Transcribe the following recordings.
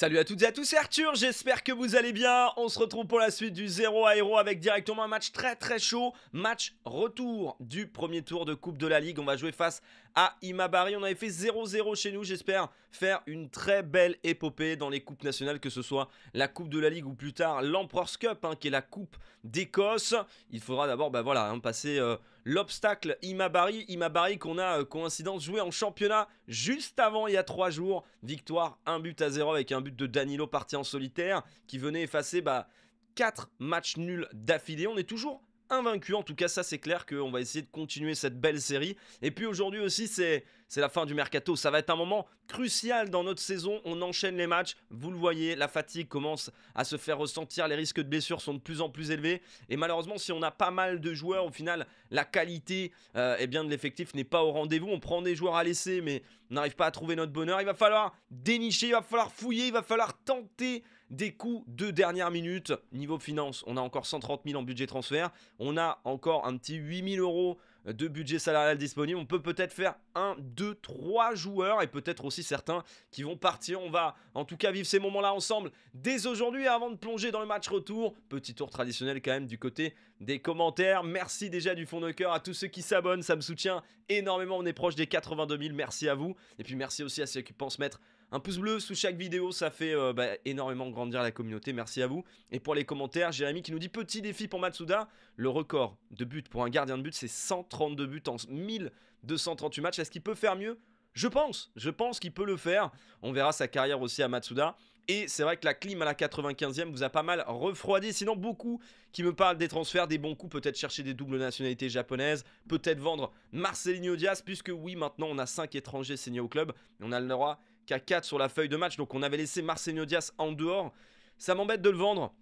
Salut à toutes et à tous, c'est Arthur, j'espère que vous allez bien. On se retrouve pour la suite du 0 à 0 avec directement un match très très chaud. Match retour du premier tour de Coupe de la Ligue. On va jouer face à Imabari. On avait fait 0-0 chez nous, j'espère faire une très belle épopée dans les coupes nationales, que ce soit la Coupe de la Ligue ou plus tard l'Empereur's Cup, hein, qui est la Coupe d'Écosse. Il faudra d'abord bah, voilà, hein, passer... Euh, l'obstacle Imabari. Imabari qu'on a, euh, coïncidence, joué en championnat juste avant, il y a trois jours. Victoire, un but à zéro avec un but de Danilo parti en solitaire qui venait effacer bah, 4 matchs nuls d'affilée. On est toujours invaincu. En tout cas, ça c'est clair qu'on va essayer de continuer cette belle série. Et puis aujourd'hui aussi, c'est la fin du mercato. Ça va être un moment crucial dans notre saison. On enchaîne les matchs. Vous le voyez, la fatigue commence à se faire ressentir. Les risques de blessures sont de plus en plus élevés. Et malheureusement, si on a pas mal de joueurs, au final, la qualité euh, eh bien, de l'effectif n'est pas au rendez-vous. On prend des joueurs à laisser, mais on n'arrive pas à trouver notre bonheur. Il va falloir dénicher, il va falloir fouiller, il va falloir tenter des coûts de dernière minute, niveau finance, on a encore 130 000 en budget transfert. On a encore un petit 8 000 euros de budget salarial disponible. On peut peut-être faire 1, 2, 3 joueurs et peut-être aussi certains qui vont partir. On va en tout cas vivre ces moments-là ensemble dès aujourd'hui avant de plonger dans le match retour. Petit tour traditionnel quand même du côté des commentaires. Merci déjà du fond de cœur à tous ceux qui s'abonnent, ça me soutient énormément. On est proche des 82 000, merci à vous. Et puis merci aussi à ceux qui pensent mettre un pouce bleu sous chaque vidéo, ça fait euh, bah, énormément grandir la communauté, merci à vous. Et pour les commentaires, Jérémy qui nous dit petit défi pour Matsuda, le record de but pour un gardien de but c'est 132 buts en 1238 matchs, est-ce qu'il peut faire mieux je pense, je pense qu'il peut le faire. On verra sa carrière aussi à Matsuda. Et c'est vrai que la clim à la 95e vous a pas mal refroidi. Sinon, beaucoup qui me parlent des transferts, des bons coups, peut-être chercher des doubles nationalités japonaises, peut-être vendre Marcelinho Diaz, puisque oui, maintenant on a 5 étrangers signés au club. Et On a le droit qu'à 4 sur la feuille de match. Donc on avait laissé Marcelinho Diaz en dehors. Ça m'embête de le vendre.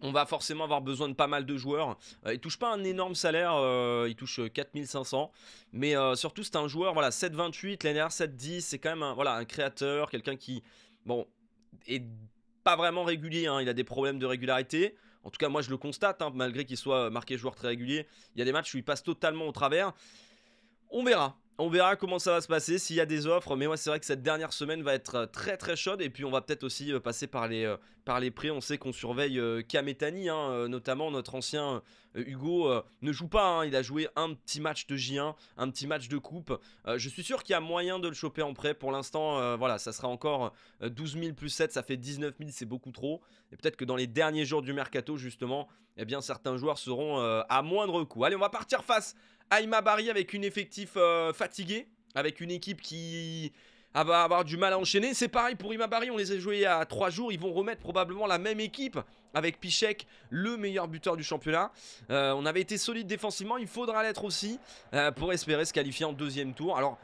On va forcément avoir besoin de pas mal de joueurs. Il euh, il touche pas un énorme salaire, euh, il touche 4500. Euh, Mais surtout, c'est un joueur, voilà, 7,28, l'année 7,10. C'est quand même voilà, un créateur, quelqu'un qui, bon, et pas vraiment régulier, hein. il a des problèmes de régularité. En tout cas, moi je le constate, hein, malgré qu'il soit euh, marqué joueur très régulier. Il y a des matchs où il passe totalement au travers. On verra. On verra comment ça va se passer, s'il y a des offres. Mais moi, c'est vrai que cette dernière semaine va être euh, très très chaude. Et puis, on va peut-être aussi euh, passer par les, par les prêts. On sait qu'on surveille Kametani, hein, notamment notre ancien euh, Hugo euh, ne joue pas, hein. il a joué un petit match de J1, un petit match de coupe. Euh, je suis sûr qu'il y a moyen de le choper en prêt. Pour l'instant, voilà, ça sera encore 12 000 plus 7, ça fait 19 000, c'est beaucoup trop. Et peut-être que dans les derniers jours du mercato, justement, eh bien, certains joueurs seront à moindre coût. Allez, on va partir face à Imabari avec une effectif fatigué, avec une équipe qui va avoir du mal à enchaîner. C'est pareil pour Imabari, on les a joués il y a 3 jours. Ils vont remettre probablement la même équipe avec Pichek, le meilleur buteur du championnat. Euh, on avait été solide défensivement, il faudra l'être aussi euh, pour espérer se qualifier en deuxième tour. Alors,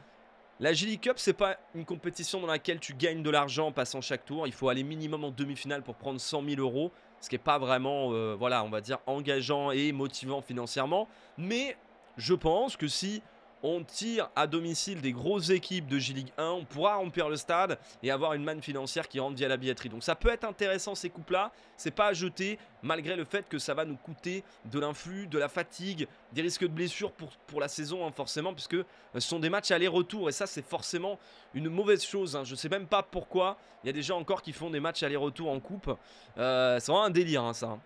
la Gili Cup, c'est pas une compétition dans laquelle tu gagnes de l'argent en passant chaque tour. Il faut aller minimum en demi-finale pour prendre 100 000 euros. Ce qui n'est pas vraiment, euh, voilà, on va dire, engageant et motivant financièrement. Mais je pense que si on tire à domicile des grosses équipes de G-League 1, on pourra remplir le stade et avoir une manne financière qui rentre via la billetterie. Donc ça peut être intéressant ces coupes-là, c'est pas à jeter malgré le fait que ça va nous coûter de l'influx, de la fatigue, des risques de blessures pour, pour la saison hein, forcément puisque euh, ce sont des matchs aller-retour et ça c'est forcément une mauvaise chose. Je hein. Je sais même pas pourquoi il y a des gens encore qui font des matchs aller-retour en coupe. Euh, c'est vraiment un délire hein, ça.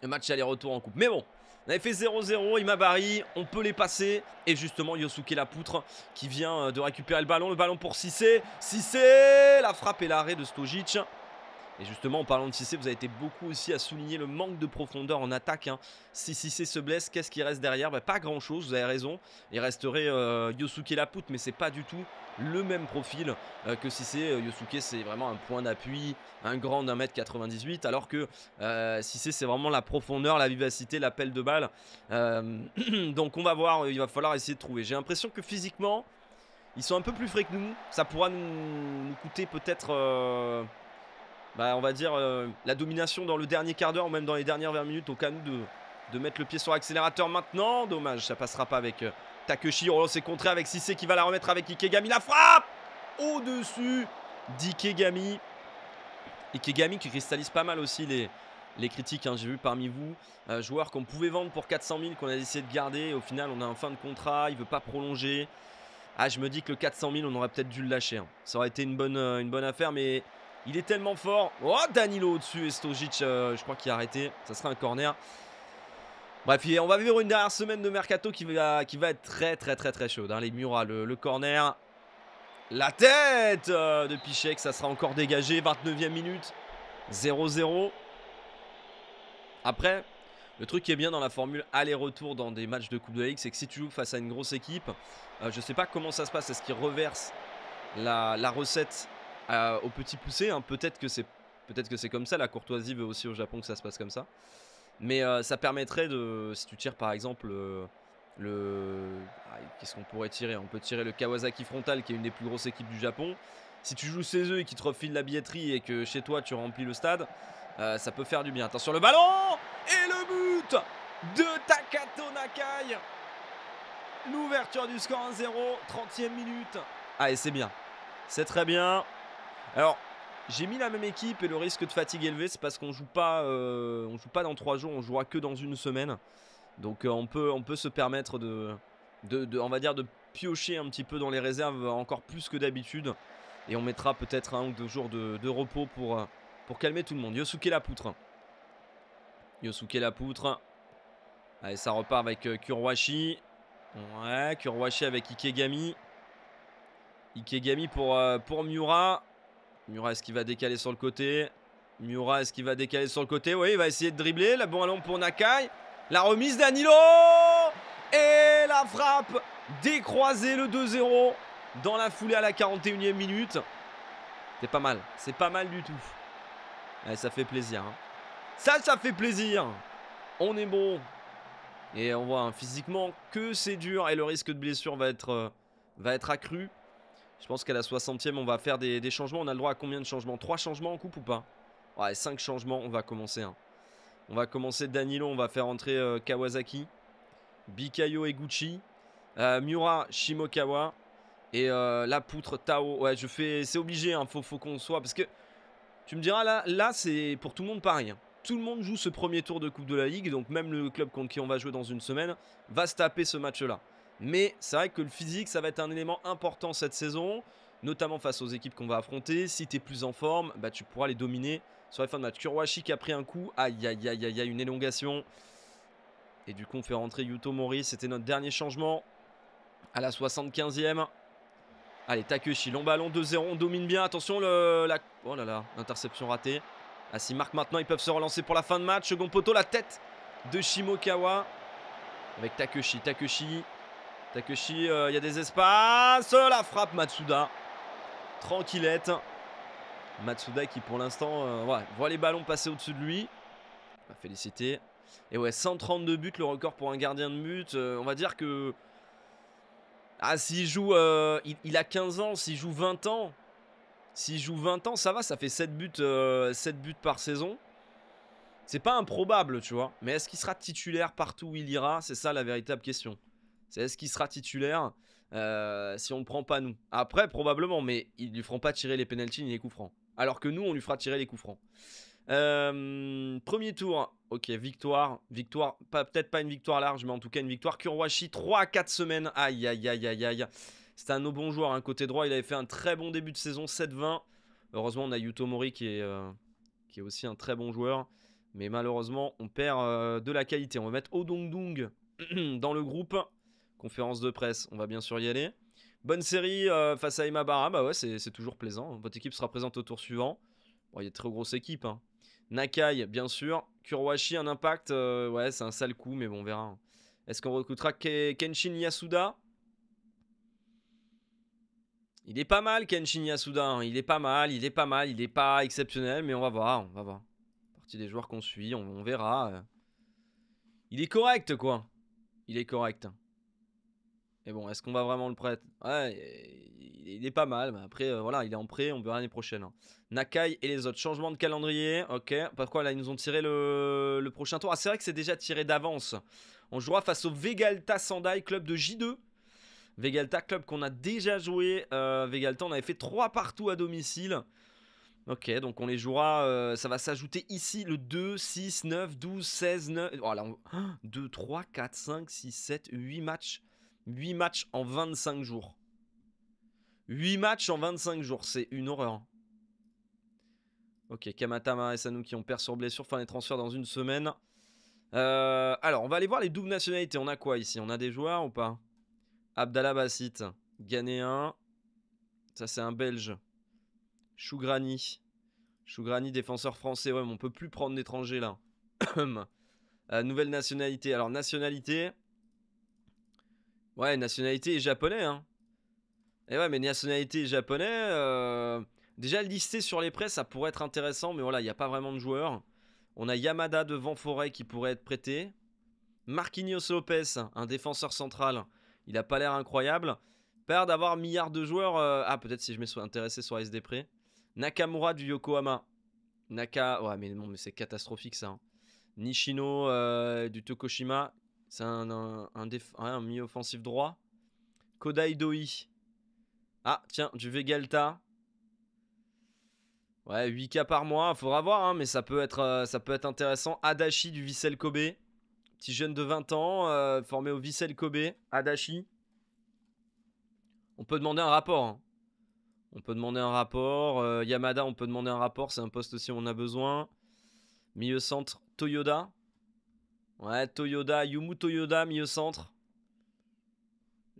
Le match aller-retour en coupe. Mais bon, on avait fait 0-0, Imabari, on peut les passer. Et justement, Yosuke la poutre qui vient euh, de récupérer le ballon. Le ballon pour Sissé. Sissé, la frappe et l'arrêt de Stojic. Et justement, en parlant de Cissé, vous avez été beaucoup aussi à souligner le manque de profondeur en attaque. Hein. Si Cissé se blesse, qu'est-ce qui reste derrière bah, Pas grand-chose, vous avez raison. Il resterait euh, Yosuke Lapout, mais c'est pas du tout le même profil euh, que Cissé. Euh, Yosuke, c'est vraiment un point d'appui, un grand d'un mètre 98, alors que Cissé, c'est vraiment la profondeur, la vivacité, l'appel de balle. donc on va voir, il va falloir essayer de trouver. J'ai l'impression que physiquement, ils sont un peu plus frais que nous. Ça pourra nous coûter peut-être bah, on va dire, euh, la domination dans le dernier quart d'heure ou même dans les dernières 20 minutes. au cas de, mettre le pied sur l'accélérateur maintenant. Dommage, ça passera pas avec euh, Takeshi. Oh, c'est contré avec Sissé qui va la remettre avec Ikegami. La frappe au-dessus d'Ikegami. Ikegami qui cristallise pas mal aussi les, critiques, hein. j'ai vu parmi vous, euh, joueur qu'on pouvait vendre pour 400 000, qu'on a essayé de garder. Au final, on a un fin de contrat, il veut pas prolonger. Ah, je me dis que le 400 000, on aurait peut-être dû le lâcher. Hein. Ça aurait été une bonne, euh, une bonne affaire, mais il est tellement fort. Oh, Danilo au-dessus. Estogic, euh, je crois qu'il a arrêté. Ça sera un corner. Bref, on va vivre une dernière semaine de mercato qui va, qui va être très, très, très, très chaude. Hein, les murs le, corner. La tête euh, de Pichek, ça sera encore dégagé. 29e minute. 0-0. Après, le truc qui est bien dans la formule aller-retour dans des matchs de Coupe de la Ligue, c'est que si tu joues face à une grosse équipe, euh, je ne sais pas comment ça se passe. Est-ce qu'ils reversent la recette au petit poussé. Hein. peut-être que c'est peut-être que c'est comme ça. La courtoisie veut aussi au Japon que ça se passe comme ça. Mais euh, ça permettrait de si tu tires par exemple euh, le ah, qu'est-ce qu'on pourrait tirer On peut tirer le Kawasaki frontal qui est une des plus grosses équipes du Japon. Si tu joues chez eux et qu'ils te refilent la billetterie et que chez toi tu remplis le stade, euh, ça peut faire du bien. Attention le ballon et le but de Takato Nakai. L'ouverture du score 1-0, 30e minute. Ah, et c'est bien. C'est très bien. Alors, j'ai mis la même équipe et le risque de fatigue élevé, c'est parce qu'on joue pas, euh, on joue pas dans 3 jours, on jouera que dans une semaine. Donc euh, on, peut, on peut se permettre de, on va dire, de piocher un petit peu dans les réserves encore plus que d'habitude. Et on mettra peut-être un ou deux jours de, repos pour, euh, pour calmer tout le monde. Yosuke la poutre. Yosuke la poutre. Allez, ça repart avec Kurwashi. Ouais, Kurwashi avec Ikegami. Ikegami pour, pour Miura. Mura, est-ce qu'il va décaler sur le côté Murat, est-ce qu'il va décaler sur le côté Oui, il va essayer de dribbler. La bon allant pour Nakai. La remise d'Anilo Et la frappe décroisée le 2-0 dans la foulée à la 41e minute. C'est pas mal. C'est pas mal du tout. ça fait plaisir. Hein. Ça, ça fait plaisir. On est bon. Et on voit hein, physiquement que c'est dur et le risque de blessure va être, euh, va être accru. Je pense qu'à la 60e, on va faire des, changements. On a le droit à combien de changements Trois changements en coupe ou pas Ouais, 5 changements, on va commencer. Hein. On va commencer Danilo, on va faire entrer euh, Kawasaki, Bikayo et Gucci, euh, Miura, Shimokawa et euh, la poutre Tao. Ouais, je fais, c'est obligé, hein, faut, qu'on soit parce que tu me diras là, là c'est pour tout le monde pareil. Hein. Tout le monde joue ce premier tour de Coupe de la Ligue, donc même le club contre qui on va jouer dans une semaine va se taper ce match-là. Mais c'est vrai que le physique, ça va être un élément important cette saison, notamment face aux équipes qu'on va affronter. Si tu es plus en forme, bah, tu pourras les dominer sur la fin de match. Kurwashi qui a pris un coup. Aïe, aïe, aïe, aïe, aïe, une élongation. Et du coup, on fait rentrer Yuto Mori. C'était notre dernier changement à la 75e. Allez, Takeshi, long ballon, 2-0, on domine bien. Attention, le, la... oh là là, interception ratée. Ah, si marque maintenant, ils peuvent se relancer pour la fin de match. Second poteau, la tête de Shimokawa. Avec Takeshi, Takeshi Takeshi, euh, il y a des espaces. La frappe Matsuda. Tranquillette. Matsuda qui pour l'instant euh, voit les ballons passer au-dessus de lui. félicité, Et ouais, 132 buts, le record pour un gardien de but. Euh, on va dire que... Ah, s'il joue... Il, a 15 ans, s'il joue 20 ans. S'il joue 20 ans, ça va, ça fait 7 buts, 7 buts par saison. C'est pas improbable, tu vois. Mais est-ce qu'il sera titulaire partout où il ira C'est ça la véritable question. C'est ce qui sera titulaire euh, si on ne prend pas nous. Après, probablement, mais ils lui feront pas tirer les pénalties ni les coups francs. Alors que nous, on lui fera tirer les coups francs. Euh, premier tour, ok, victoire, victoire, peut-être pas une victoire large, mais en tout cas une victoire. Kurwashi, 3 à 4 semaines, aïe, aïe, aïe, aïe, aïe. C'est un bon joueur, un hein, côté droit, il avait fait un très bon début de saison, 7-20. Heureusement, on a Yuto Mori qui est, euh, qui est aussi un très bon joueur. Mais malheureusement, on perd de la qualité. On va mettre Odong Dung dans le groupe conférence de presse, on va bien sûr y aller. Bonne série euh, face à Imabara. bah ouais, c'est toujours plaisant. Votre équipe sera présente au tour suivant. il y a de très grosse équipe. Hein. Nakai, bien sûr. Kurowashi, un impact, euh, ouais, c'est un sale coup, mais bon, on verra. Hein. Est-ce qu'on recrutera Kenshin Yasuda Il est pas mal, Kenshin Yasuda. Hein. Il est pas mal, il est pas mal, il est pas exceptionnel, mais on va voir, on va voir. Partie des joueurs qu'on suit, on verra. Euh. Il est correct, quoi. Il est correct. Et bon, est-ce qu'on va vraiment le prêter Ouais, il est pas mal, mais après, euh, voilà, il est en prêt, on verra l'année prochaine. Hein. Nakai et les autres. Changement de calendrier, ok. Pourquoi là, ils nous ont tiré le, prochain tour Ah, c'est vrai que c'est déjà tiré d'avance. On jouera face au Vegalta Sendai, club de J2. Vegalta, club qu'on a déjà joué. Euh, Vegalta, on avait fait 3 partout à domicile. Ok, donc on les jouera, euh, ça va s'ajouter ici le 2, 6, 9, 12, 16, 9, voilà, 2, 3, 4, 5, 6, 7, 8 matchs 8 matchs en 25 jours. 8 matchs en 25 jours, c'est une horreur. Hein. Ok, Kamatama et qui ont perdu sur blessure, fin des transferts dans une semaine. Euh, alors, on va aller voir les doubles nationalités. On a quoi ici On a des joueurs ou pas Abdallah Bassit, Ghanéen. Ça, c'est un Belge. Chougrani. Chougrani, défenseur français. Ouais, mais on peut plus prendre d'étrangers là. Euh, nouvelle nationalité. Alors, nationalité. Ouais, nationalité japonais, hein. Et eh ouais, mais nationalité japonais, euh, déjà listé sur les prêts, ça pourrait être intéressant, mais voilà, il n'y a pas vraiment de joueurs. On a Yamada devant Forêt qui pourrait être prêté. Marquinhos Lopez, un défenseur central, il n'a pas l'air incroyable. Peur d'avoir milliards de joueurs. Euh, ah, peut-être si je me suis intéressé sur SD Pré. Nakamura du Yokohama. Naka. Ouais, mais non, mais c'est catastrophique ça. Hein. Nishino euh, du Tokushima. C'est un, un, milieu offensif droit. Kodai Doi. Ah, tiens, du Vegalta. Ouais, 8K par mois, faudra voir, hein, mais ça peut, être, euh, ça peut être intéressant. Adachi du Vissel Kobe. Petit jeune de 20 ans, euh, formé au Vissel Kobe. Adachi. On peut demander un rapport. Hein. On peut demander un rapport. Euh, Yamada, on peut demander un rapport. C'est un poste si on a besoin. Milieu centre, Toyoda. Ouais, Toyoda, Yumu Toyoda, milieu-centre.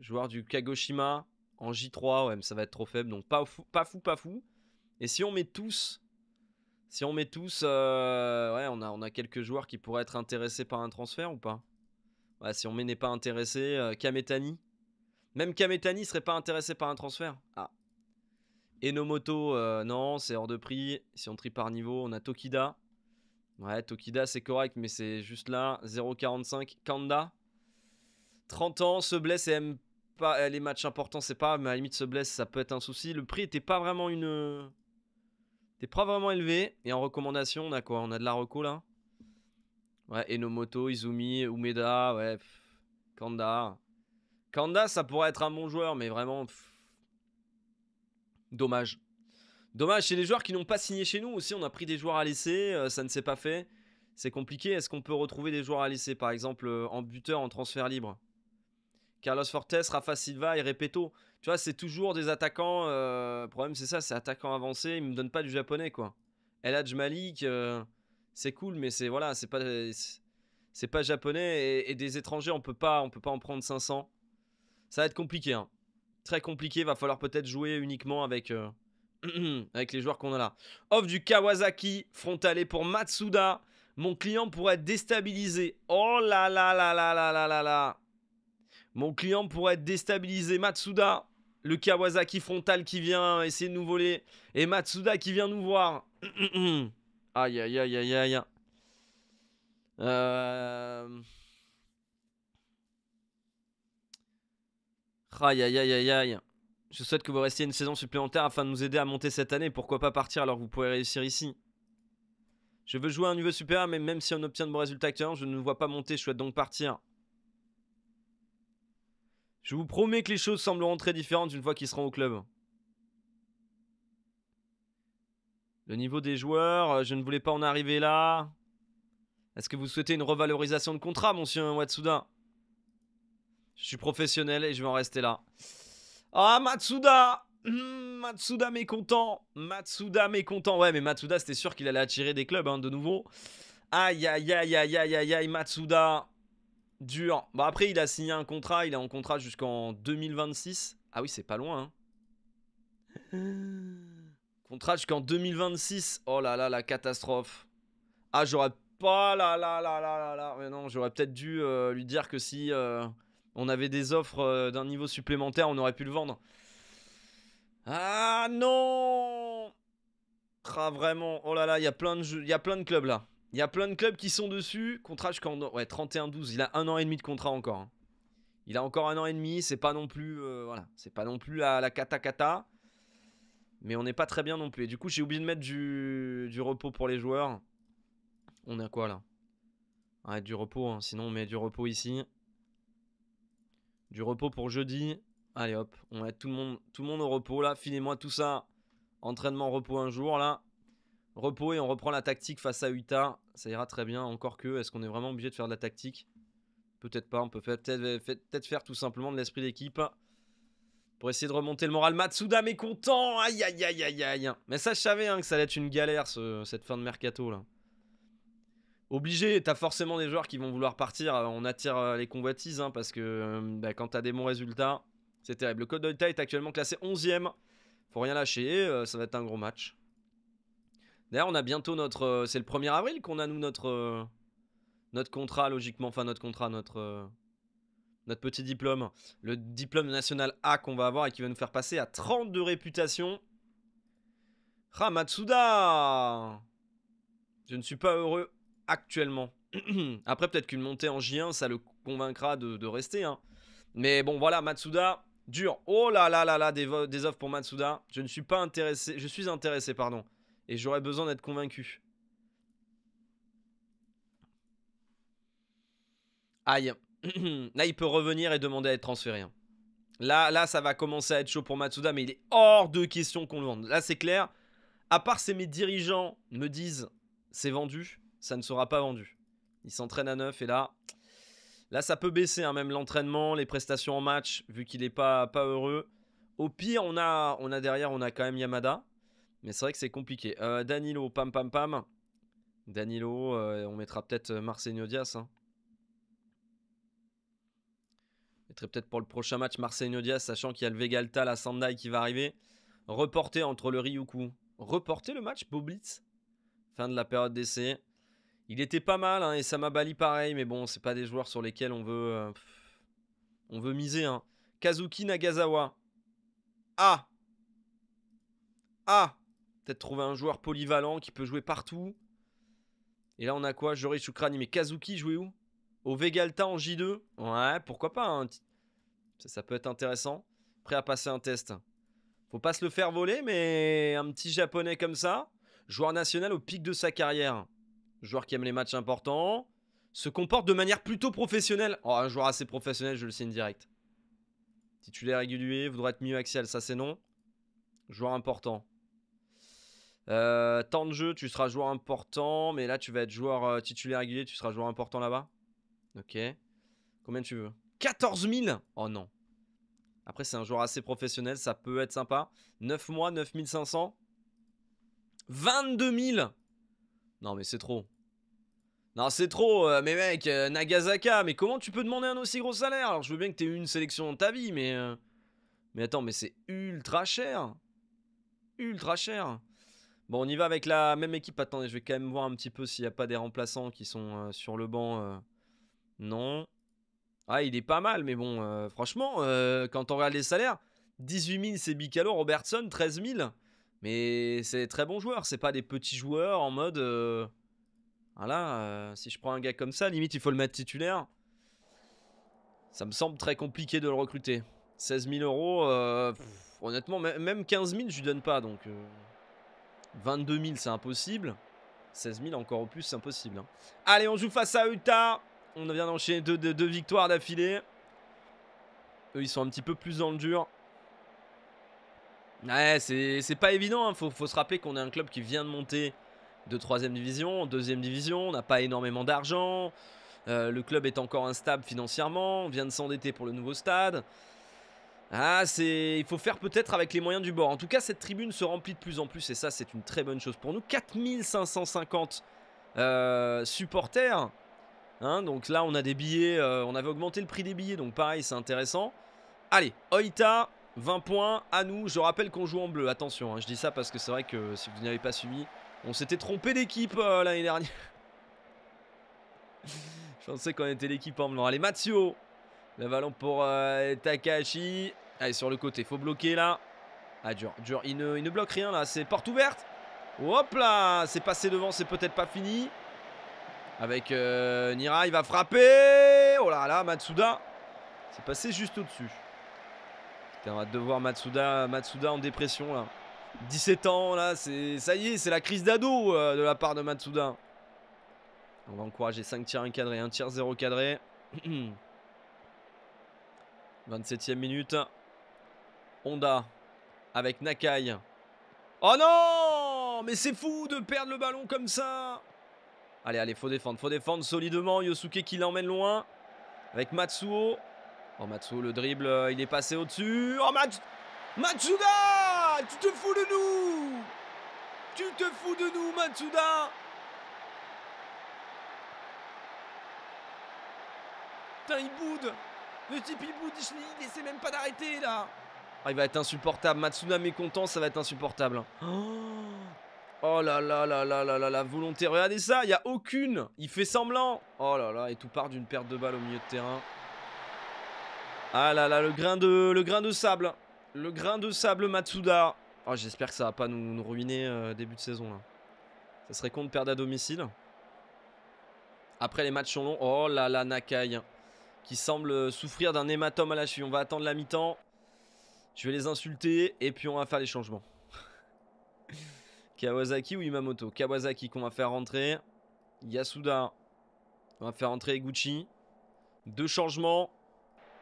Joueur du Kagoshima en J3, ouais, mais ça va être trop faible. Donc pas fou, pas fou, pas fou. Et si on met tous, si on met tous, euh, ouais, on a, on a quelques joueurs qui pourraient être intéressés par un transfert ou pas Ouais, si on met n'est pas intéressé, euh, Kametani. Même Kametani serait pas intéressé par un transfert. Ah. Enomoto, euh, non, c'est hors de prix. Si on trie par niveau, on a Tokida. Ouais, Tokida, c'est correct, mais c'est juste là. 0,45. Kanda, 30 ans, se blesse et aime pas euh, les matchs importants, c'est pas, mais à la limite se blesse, ça peut être un souci. Le prix était pas vraiment une. T'es pas vraiment élevé. Et en recommandation, on a quoi On a de la reco là Ouais, Enomoto, Izumi, Umeda, ouais. Kanda. Kanda, ça pourrait être un bon joueur, mais vraiment. dommage. Dommage, chez les joueurs qui n'ont pas signé chez nous aussi, on a pris des joueurs à laisser, euh, ça ne s'est pas fait. C'est compliqué. Est-ce qu'on peut retrouver des joueurs à laisser, par exemple, euh, en buteur, en transfert libre Carlos Fortes, Rafa Silva et Repeto. Tu vois, c'est toujours des attaquants. Euh, le problème, c'est ça, c'est attaquant avancé. Ils me donnent pas du japonais, quoi. El Hadj Malik, c'est cool, mais c'est voilà, c'est pas, c'est pas japonais et, des étrangers, on peut pas, on peut pas en prendre 500. Ça va être compliqué. Hein. Très compliqué. Va falloir peut-être jouer uniquement avec avec les joueurs qu'on a là. Off du Kawasaki, frontalé pour Matsuda. Mon client pourrait être déstabilisé. Oh là là là là là là là là. Mon client pourrait être déstabilisé. Matsuda, le Kawasaki frontal qui vient essayer de nous voler. Et Matsuda qui vient nous voir. aïe aïe aïe aïe aïe. Euh... Aïe aïe aïe aïe aïe. Je souhaite que vous restiez une saison supplémentaire afin de nous aider à monter cette année. Pourquoi pas partir alors que vous pourrez réussir ici Je veux jouer à un niveau supérieur, mais même si on obtient de bons résultats actuellement, je ne vois pas monter. Je souhaite donc partir. Je vous promets que les choses sembleront très différentes une fois qu'ils seront au club. Le niveau des joueurs, euh, je ne voulais pas en arriver là. Est-ce que vous souhaitez une revalorisation de contrat, monsieur Watsuda Je suis professionnel et je vais en rester là. Ah, Matsuda hmm, Matsuda mécontent Matsuda mécontent Ouais, mais Matsuda, c'était sûr qu'il allait attirer des clubs, hein, de nouveau. Aïe, aïe, aïe, aïe, aïe, aïe, aïe, Matsuda Dur. Bon, après, il a signé un contrat. Il est en contrat jusqu'en 2026. Ah oui, c'est pas loin. Hein. contrat jusqu'en 2026. Oh là là, la catastrophe. Ah, j'aurais pas... Là là là là là là. Mais non, j'aurais peut-être dû euh, lui dire que si... Euh, on avait des offres euh, d'un niveau supplémentaire, on aurait pu le vendre. Ah non Ah vraiment, oh là là, il y a plein de clubs là. Il y a plein de clubs qui sont dessus. Contrat jusqu'en ouais, 31-12, il a un an et demi de contrat encore. Hein. Il a encore un an et demi, c'est pas non plus euh, voilà, c'est pas non plus la, la cata cata. Mais on n'est pas très bien non plus. du coup, j'ai oublié de mettre du, repos pour les joueurs. On a quoi là Ouais, ah, du repos, hein. sinon on met du repos ici du repos pour jeudi. Allez hop, on va tout le monde, tout le monde au repos là. Filez-moi tout ça. Entraînement, repos un jour là. Repos et on reprend la tactique face à Utah. Ça ira très bien. Encore que, est-ce qu'on est vraiment obligé de faire de la tactique Peut-être pas. On peut euh, peut-être faire tout simplement de l'esprit d'équipe pour essayer de remonter le moral. Matsuda est content. Aïe aïe aïe aïe aïe. Mais ça, je savais hein, que ça allait être une galère cette fin de mercato là obligé, t'as forcément des joueurs qui vont vouloir partir. Euh, on attire euh, les convoitises hein, parce que euh, bah, quand t'as des bons résultats, c'est terrible. Le Code d'Oita est actuellement classé 11ème. Faut rien lâcher, ça va être un gros match. D'ailleurs, on a bientôt notre. c'est le 1er avril qu'on a, nous, notre. notre contrat, logiquement. Enfin, notre contrat, notre. notre petit diplôme. Le diplôme national A qu'on va avoir et qui va nous faire passer à 32 de réputation. Ramatsuda Je ne suis pas heureux actuellement. Après, peut-être qu'une montée en J1, ça le convaincra de, rester. Hein. Mais bon, voilà, Matsuda, dur. Oh là là là là, des, offres pour Matsuda. Je ne suis pas intéressé. Je suis intéressé, pardon. Et j'aurais besoin d'être convaincu. Aïe. là, il peut revenir et demander à être transféré. Hein. Là, là, ça va commencer à être chaud pour Matsuda, mais il est hors de question qu'on le vende. Là, c'est clair. À part si mes dirigeants me disent c'est vendu, ça ne sera pas vendu. Il s'entraîne à neuf. et là, là ça peut baisser, hein, même l'entraînement, les prestations en match, vu qu'il n'est pas, pas heureux. Au pire, on a, on a derrière, on a quand même Yamada. Mais c'est vrai que c'est compliqué. Euh, Danilo, pam pam pam. Danilo, euh, on mettra peut-être euh, marseille Diaz. Hein. On mettrait peut-être pour le prochain match marseille Diaz, sachant qu'il y a le Vegalta, la Sandai qui va arriver. Reporté entre le Ryuku. Reporter le match Boblitz. Fin de la période d'essai. Il était pas mal, hein, et ça m'a Bali pareil, mais bon, c'est pas des joueurs sur lesquels on veut, euh, on veut miser. Hein. Kazuki Nagazawa. Ah Ah Peut-être trouver un joueur polyvalent qui peut jouer partout. Et là, on a quoi Jori Shukrani. Mais Kazuki jouait où Au Vegalta en J2 Ouais, pourquoi pas hein, ça peut être intéressant. Prêt à passer un test. Faut pas se le faire voler, mais un petit japonais comme ça, joueur national au pic de sa carrière joueur qui aime les matchs importants, se comporte de manière plutôt professionnelle. Oh, un joueur assez professionnel, je le signe direct. Titulaire régulier, voudrait être mieux axial, ça c'est non. Joueur important. Euh, temps de jeu, tu seras joueur important, mais là tu vas être joueur euh, titulaire régulier, tu seras joueur important là-bas. Ok. Combien tu veux 14 000 Oh non. Après, c'est un joueur assez professionnel, ça peut être sympa. 9 mois, 9500. 22 000 Non, mais c'est trop. Non, c'est trop, euh, mais mec, euh, Nagasaka, mais comment tu peux demander un aussi gros salaire Alors, je veux bien que tu t'aies une sélection dans ta vie, mais... Euh, mais attends, mais c'est ultra cher Ultra cher Bon, on y va avec la même équipe. Attendez, je vais quand même voir un petit peu s'il n'y a pas des remplaçants qui sont sur le banc. Non. Ah, il est pas mal, mais bon, franchement, quand on regarde les salaires, 18 000, c'est Bicalo, Robertson, 13 000. Mais c'est très bon joueur, c'est pas des petits joueurs en mode... Voilà, ah euh, si je prends un gars comme ça, limite il faut le mettre titulaire. Ça me semble très compliqué de le recruter. 16 000 euros, euh, honnêtement, même 15 000 je lui donne pas donc. 22 euh, 000 c'est impossible. 16 000 encore au plus c'est impossible. Hein. Allez, on joue face à Utah. On vient d'enchaîner deux, victoires d'affilée. Eux ils sont un petit peu plus dans le dur. Ouais, c'est pas évident. Hein. Faut, faut, se rappeler qu'on est un club qui vient de monter, de troisième division, deuxième division, on n'a pas énormément d'argent, euh, le club est encore instable financièrement, on vient de s'endetter pour le nouveau stade. Ah, c'est, il faut faire peut-être avec les moyens du bord. En tout cas, cette tribune se remplit de plus en plus et ça, c'est une très bonne chose pour nous. 4550 euh, supporters. Hein, donc là, on a des billets, euh, on avait augmenté le prix des billets, donc pareil, c'est intéressant. Allez, Oita, 20 points à nous. Je rappelle qu'on joue en bleu, attention, hein, je dis ça parce que c'est vrai que si vous n'avez pas suivi, on s'était trompé d'équipe euh, l'année dernière. Je pensais qu'on était l'équipe en blanc. Allez, Mathieu Le ballon pour euh, Takashi. Allez, sur le côté. Faut bloquer là. Ah, dur, dur. Il ne, bloque rien là. C'est porte ouverte. Hop là. C'est passé devant. C'est peut-être pas fini. Avec euh, Nira, il va frapper. Oh là là, Matsuda. C'est passé juste au-dessus. On va devoir Matsuda, Matsuda en dépression là. 17 ans, là, c'est ça y est, c'est la crise d'ado euh, de la part de Matsuda. On va encourager 5 tirs 1 cadré, 1 tir 0 cadré. 27 ème minute. Honda avec Nakai. Oh non Mais c'est fou de perdre le ballon comme ça Allez, allez, faut défendre, faut défendre solidement. Yosuke qui l'emmène loin. Avec Matsuo. Oh, Matsuo, le dribble, euh, il est passé au-dessus. Oh, Mats Matsuda tu te fous de nous Tu te fous de nous, Matsuda Putain, il boude Le type, il boude, il essaie même pas d'arrêter, là ah, il va être insupportable. Matsuda mécontent, ça va être insupportable. Hein. Oh, oh, là là là là là là la volonté. Regardez ça, il n'y a aucune. Il fait semblant. Oh là là, et tout part d'une perte de balle au milieu de terrain. Ah là là, le grain de, le grain de sable. Le grain de sable Matsuda. Oh, j'espère que ça va pas nous, ruiner euh, début de saison. Là. Ça serait con de perdre à domicile. Après les matchs sont longs. Oh là là, Nakai. Hein, qui semble souffrir d'un hématome à la cheville. On va attendre la mi-temps. Je vais les insulter et puis on va faire les changements. Kawasaki ou Imamoto Kawasaki qu'on va faire rentrer. Yasuda. On va faire rentrer Gucci. Deux changements.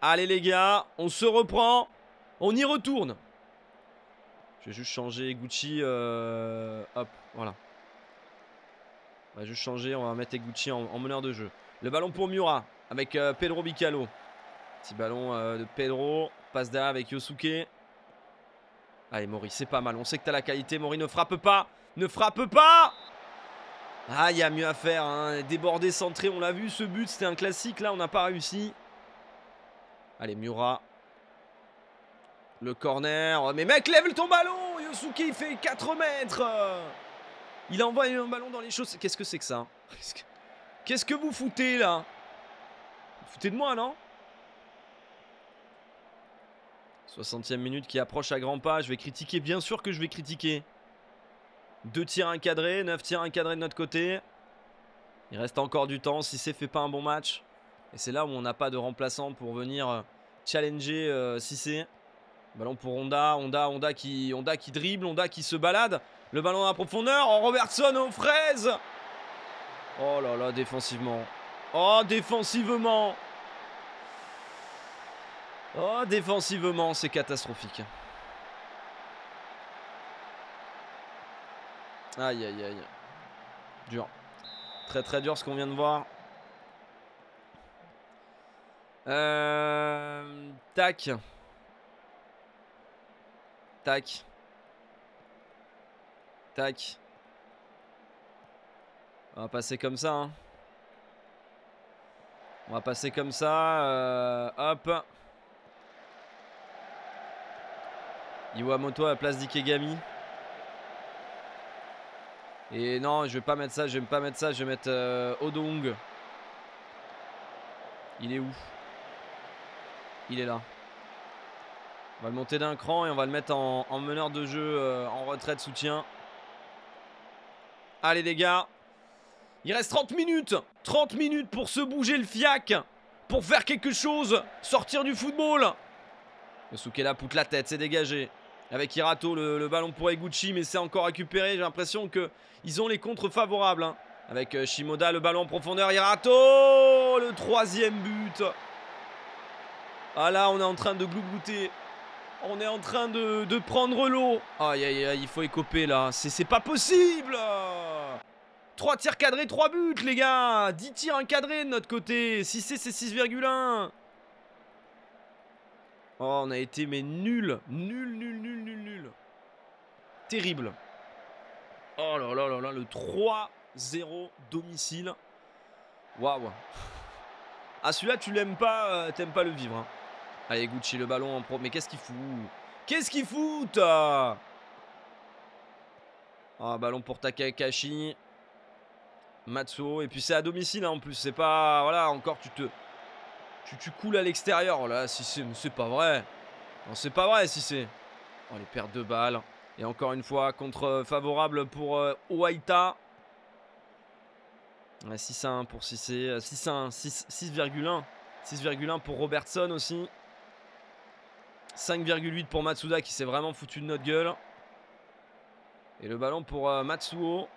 Allez les gars, on se reprend. On y retourne. Je vais juste changer Gucci. Euh, hop, voilà. On va juste changer. On va mettre Gucci en, meneur de jeu. Le ballon pour Mura avec euh, Pedro Bicalo. Petit ballon euh, de Pedro. Passe derrière avec Yosuke. Allez, Mori, c'est pas mal. On sait que t'as la qualité. Mori ne frappe pas. Ne frappe pas Ah, il y a mieux à faire. Hein. Débordé, centré. On l'a vu, ce but, c'était un classique. Là, on n'a pas réussi. Allez, Mura. Le corner. Euh, mais mec, lève ton ballon Yosuke fait 4 mètres Il envoie un ballon dans les choses. Qu'est-ce que c'est que ça hein Qu'est-ce que vous foutez là Vous foutez de moi, non 60e minute qui approche à grands pas. Je vais critiquer, bien sûr que je vais critiquer. Deux tirs encadrés, neuf tirs encadrés de notre côté. Il reste encore du temps si c'est fait pas un bon match. Et c'est là où on n'a pas de remplaçant pour venir challenger euh, Cissé. Ballon pour Honda, Honda, Honda qui, Honda qui dribble, Honda qui se balade. Le ballon à profondeur, Robertson aux fraises. Oh là là, défensivement. Oh, défensivement. Oh, défensivement, c'est catastrophique. Aïe, aïe, aïe. Dur. Très, très dur ce qu'on vient de voir. Euh, tac. Tac. Tac. On va passer comme ça. Hein. On va passer comme ça. Euh, hop. Iwamoto à la place d'Ikegami. Et non, je vais pas mettre ça, je vais pas mettre ça, je vais mettre euh, Odong. Il est où Il est là. On va le monter d'un cran et on va le mettre en, meneur de jeu, euh, en retrait de soutien. Allez les gars, il reste 30 minutes 30 minutes pour se bouger le fiac Pour faire quelque chose Sortir du football Le Sukela poutre la tête, c'est dégagé. Avec Hirato, le, ballon pour Eguchi, mais c'est encore récupéré. J'ai l'impression qu'ils ont les contres favorables. Hein. Avec euh, Shimoda, le ballon en profondeur. Hirato Le troisième but Ah là, on est en train de glouglouter on est en train de, prendre l'eau. Aïe, aïe, aïe, il faut écoper là. C'est pas possible 3 tirs cadrés, 3 buts, les gars 10 tirs encadrés de notre côté 6 C, c'est 6,1 Oh, on a été mais nul Nul, nul, nul, nul, nul Terrible Oh là là là là, le 3-0 domicile Waouh Ah, celui-là, tu l'aimes pas, euh, t'aimes pas le vivre, hein. Allez, Gucci, le ballon en pro. Mais qu'est-ce qu'il fout Qu'est-ce qu'il fout oh, ah, ballon pour Takakashi. Matsuo. Et puis c'est à domicile hein, en plus. C'est pas. Voilà, encore tu te. Tu, coules à l'extérieur. Oh là, si c'est. Mais c'est pas vrai. Non, c'est pas vrai si c'est. Oh, les pertes de balles. Et encore une fois, contre euh, favorable pour euh, Oaita. 6-1 pour Cissé. 6-1. 6,1. 6,1 pour Robertson aussi. 5,8 pour Matsuda qui s'est vraiment foutu de notre gueule. Et le ballon pour euh, Matsuo.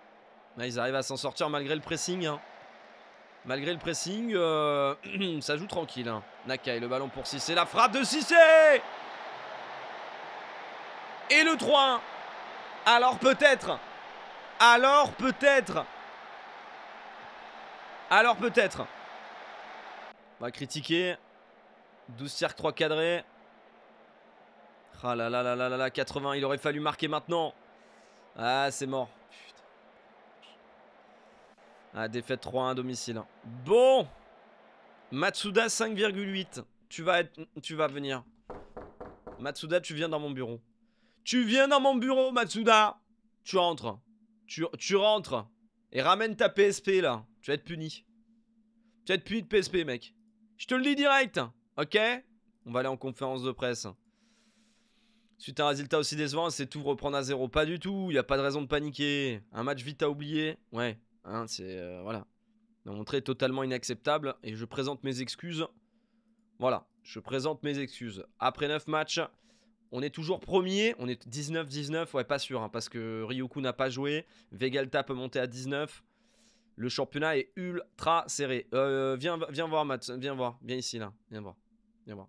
ils arrivent à s'en sortir malgré le pressing. Hein. Malgré le pressing, euh, ça joue tranquille. Hein. Nakai, le ballon pour Cissé. La frappe de Cissé Et le 3-1. Alors peut-être. Alors peut-être. Alors peut-être. On va critiquer. 12 cercles, 3 cadrés. Ah là là là là là 80, il aurait fallu marquer maintenant. Ah, c'est mort. Ah, défaite 3-1 à domicile. Bon Matsuda 5,8. Tu vas Tu vas venir. Matsuda, tu viens dans mon bureau. Tu viens dans mon bureau, Matsuda Tu rentres. Tu, tu rentres. Et ramène ta PSP, là. Tu vas être puni. Tu vas être puni de PSP, mec. Je te le dis direct. Ok On va aller en conférence de presse. Suite à un résultat aussi décevant, c'est tout reprendre à zéro. Pas du tout, il n'y a pas de raison de paniquer. Un match vite à oublier, ouais, hein, c'est. Euh, voilà. Montré est totalement inacceptable et je présente mes excuses. Voilà, je présente mes excuses. Après 9 matchs, on est toujours premier. On est 19-19, ouais, pas sûr, hein, parce que Ryuku n'a pas joué. Vegalta peut monter à 19. Le championnat est ultra serré. Euh, viens, viens voir, Matt. Viens voir. Viens ici, là. Viens voir. Viens voir.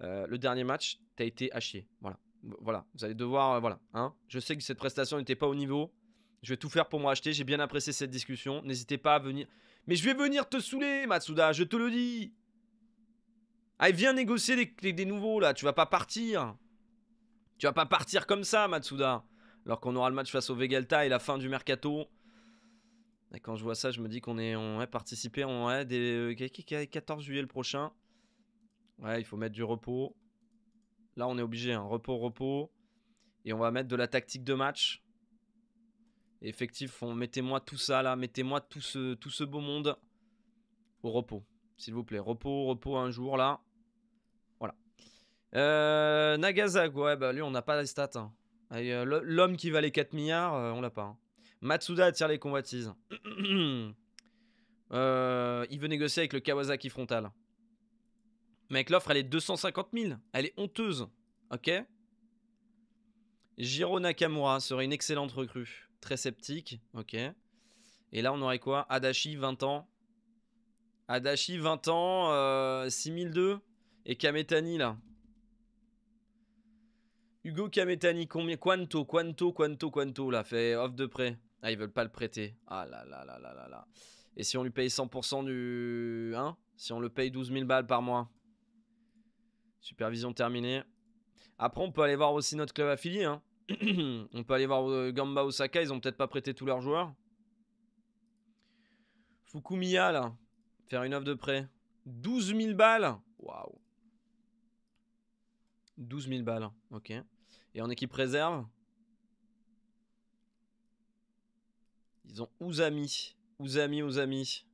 Euh, le dernier match, t'as été à Voilà. Voilà. Vous allez devoir. Euh, voilà. Hein. je sais que cette prestation n'était pas au niveau. Je vais tout faire pour me racheter. J'ai bien apprécié cette discussion. N'hésitez pas à venir. Mais je vais venir te saouler, Matsuda. Je te le dis. Allez, viens négocier des, nouveaux là. Tu vas pas partir. Tu vas pas partir comme ça, Matsuda. Alors qu'on aura le match face au Vegalta et la fin du mercato. Et quand je vois ça, je me dis qu'on est, on va participé, on est des, 14 euh, juillet le prochain. Ouais, il faut mettre du repos. Là, on est obligé, hein. repos, repos. Et on va mettre de la tactique de match. effectif, mettez-moi tout ça là, mettez-moi tout ce, tout ce beau monde au repos. S'il vous plaît, repos, repos un jour là. Voilà. Euh, ouais, bah lui, on n'a pas les stats. Hein. Euh, l'homme qui valait 4 milliards, euh, on l'a pas. Hein. Matsuda attire les convoitises. Euh, il veut négocier avec le Kawasaki frontal. Mec, l'offre, elle est 250 000. Elle est honteuse. Ok Jiro Nakamura serait une excellente recrue. Très sceptique. Ok. Et là, on aurait quoi Adachi, 20 ans. Adachi, 20 ans. Euh, 6002. Et Kametani, là. Hugo Kametani, combien Quanto, Quanto, Quanto, Quanto, là. Fait offre de prêt. Ah, ils veulent pas le prêter. Ah là là là là là là. Et si on lui paye 100% du. Hein Si on le paye 12 000 balles par mois Supervision terminée. Après, on peut aller voir aussi notre club affilié. Hein. on peut aller voir euh, Gamba Osaka. Ils ont peut-être pas prêté tous leurs joueurs. Fukumiya, là. Faire une offre de prêt. 12 000 balles. Waouh. 12 000 balles. Ok. Et en équipe réserve Ils ont Ouzami. Ouzami, Ouzami.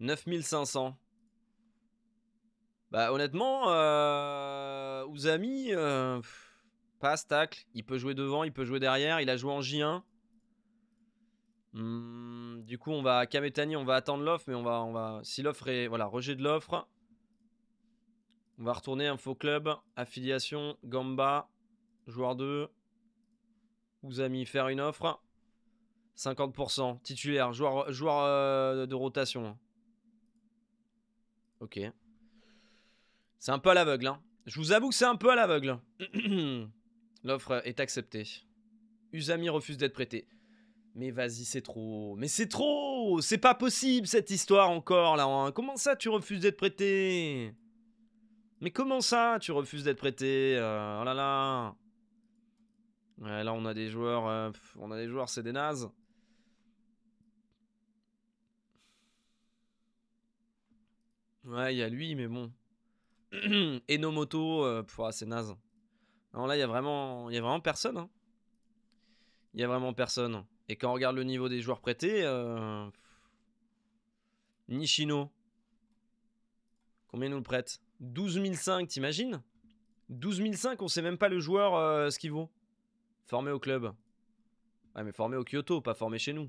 9500. Bah honnêtement, euh, Ouzami, euh, pas tacle. Il peut jouer devant, il peut jouer derrière. Il a joué en J1. Hmm, du coup, on va Kametani, on va attendre l'offre, mais on va, on va. Si l'offre est, voilà, rejet de l'offre. On va retourner info club, affiliation, Gamba, joueur 2. Ouzami faire une offre. 50%, titulaire, joueur, joueur euh, de rotation. Ok. C'est un peu à l'aveugle. Hein. Je vous avoue que c'est un peu à l'aveugle. L'offre est acceptée. Usami refuse d'être prêté. Mais vas-y, c'est trop. Mais c'est trop C'est pas possible cette histoire encore là. Hein. Comment ça tu refuses d'être prêté Mais comment ça tu refuses d'être prêté euh, Oh là là ouais, là on a des joueurs. Euh, on a des joueurs, c'est des nazes. Ouais, il y a lui, mais bon. Enomoto, euh, ah, c'est naze. Non, là, il y a vraiment, il y vraiment personne. Hein. Il a vraiment personne. Et quand on regarde le niveau des joueurs prêtés, euh, Nishino, combien nous le prête 12 500, t'imagines 12 500, on sait même pas le joueur euh, ce qu'il vaut. Formé au club. Ouais, mais formé au Kyoto, pas formé chez nous.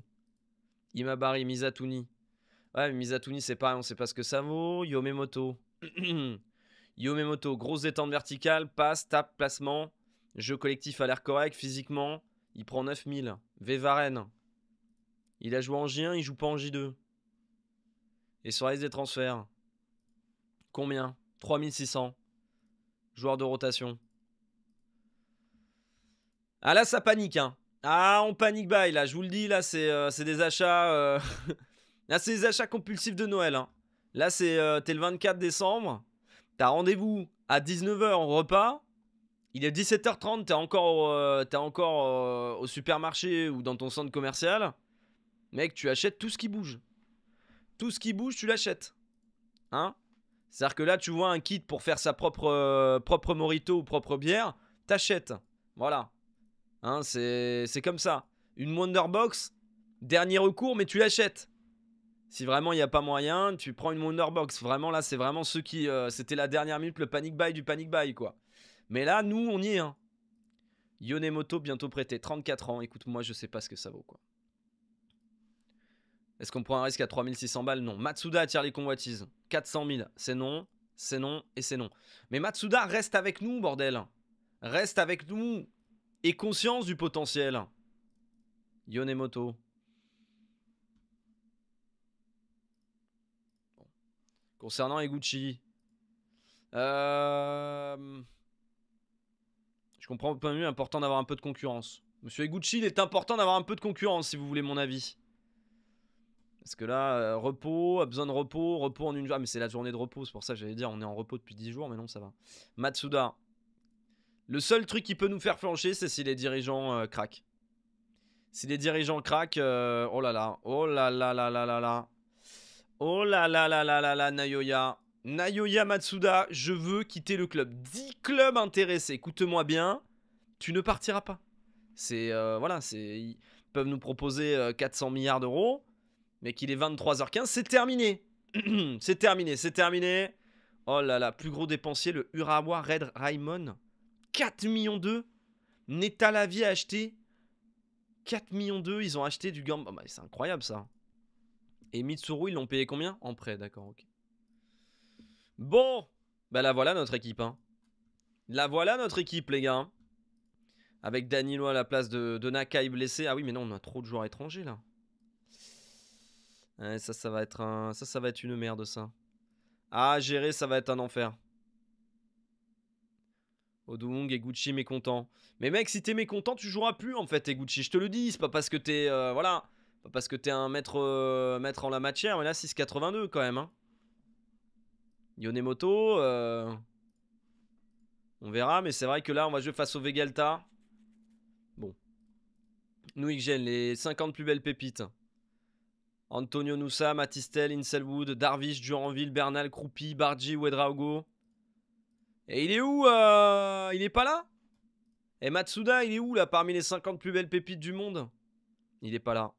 Imabari, Misatuni. Ouais, mais Misatuni, c'est pareil, on sait pas ce que ça vaut. Yomemoto. Yomemoto, grosse détente verticale, passe, tape, placement. Jeu collectif à l'air correct, physiquement. Il prend 9000. Vevaren. Il a joué en J1, il joue pas en J2. Et sur la des transferts, combien 3600. Joueur de rotation. Ah là, ça panique. Hein. Ah, on panique by là, je vous le dis, là, c'est euh, des achats. Euh, là, c'est des achats compulsifs de Noël. Hein. Là, c'est euh, le 24 décembre. T'as rendez-vous à 19h au repas. Il est 17h30, t'es encore, euh, encore euh, au supermarché ou dans ton centre commercial. Mec, tu achètes tout ce qui bouge. Tout ce qui bouge, tu l'achètes. Hein C'est-à-dire que là, tu vois un kit pour faire sa propre, euh, propre morito ou propre bière, t'achètes. Voilà. Hein, c'est comme ça. Une Wonderbox, dernier recours, mais tu l'achètes. Si vraiment il n'y a pas moyen, tu prends une Wonderbox. Vraiment, là, c'est vraiment ceux qui. Euh, c'était la dernière minute, le panic buy du panic buy, quoi. Mais là, nous, on y est. Hein. Yonemoto, bientôt prêté, 34 ans. Écoute, moi, je sais pas ce que ça vaut, quoi. Est-ce qu'on prend un risque à 3600 balles Non. Matsuda attire les convoitises. 400 000, c'est non, c'est non et c'est non. Mais Matsuda reste avec nous, bordel. Reste avec nous et conscience du potentiel. Yonemoto, Concernant Eguchi. Euh, je comprends pas mieux, important d'avoir un peu de concurrence. Monsieur Eguchi, il est important d'avoir un peu de concurrence, si vous voulez mon avis. Parce que là, euh, repos, a besoin de repos, repos en une journée. Ah, mais c'est la journée de repos, c'est pour ça que j'allais dire on est en repos depuis 10 jours, mais non, ça va. Matsuda. Le seul truc qui peut nous faire flancher, c'est si les dirigeants euh, craquent. Si les dirigeants craquent, oh là là, oh là là là là là là. Oh là là là là là là, Nayoya. Nayoya Matsuda, je veux quitter le club. 10 clubs intéressés, écoute-moi bien. Tu ne partiras pas. C'est. Euh, voilà, c'est. Ils peuvent nous proposer 400 euh, milliards d'euros, mais qu'il est 23h15, c'est terminé. c'est terminé, c'est terminé. Oh là là, plus gros dépensier, le Urawa Red Raimon. 4 millions 2 Neta Lavie a acheté 4 millions 2, ils ont acheté du Gamba. Oh, c'est incroyable ça. Et Mitsuru, ils l'ont payé combien En prêt, d'accord, ok. Bon Bah la voilà notre équipe, hein. La voilà notre équipe, les gars. Avec Danilo à la place de, Nakai blessé. Ah oui, mais non, on a trop de joueurs étrangers, là. Ouais, ça, ça va être un... Ça, ça va être une merde, ça. Ah, gérer, ça va être un enfer. Odung et Gucci mécontent. Mais mec, si t'es mécontent, tu joueras plus en fait, et Gucci. Je te le dis, c'est pas parce que t'es. Euh, voilà parce que t'es un mètre euh, en la matière, mais là 6,82 quand même. Hein. Yonemoto, euh, on verra, mais c'est vrai que là on va jouer face au Vegalta. Bon. Nous les 50 plus belles pépites. Antonio Noussa, Matistel, Inselwood, Darvish, Duranville, Bernal, Kroupi, Barji, Wedraogo. Et il est où euh, Il est pas là Et Matsuda, il est où là parmi les 50 plus belles pépites du monde Il est pas là.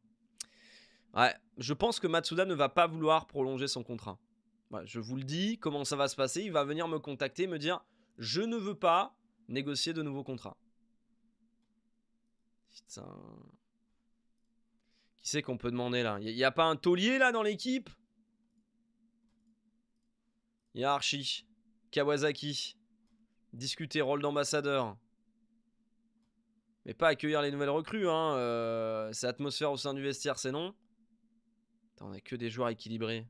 Ouais, je pense que Matsuda ne va pas vouloir prolonger son contrat. je vous le dis, comment ça va se passer Il va venir me contacter, me dire je ne veux pas négocier de nouveaux contrats. Putain. Qui c'est qu'on peut demander là Il n'y a, pas un taulier là dans l'équipe Il y a Archie, Kawasaki, discuter rôle d'ambassadeur. Mais pas accueillir les nouvelles recrues, hein. Euh, c'est atmosphère au sein du vestiaire, c'est non on n'a que des joueurs équilibrés.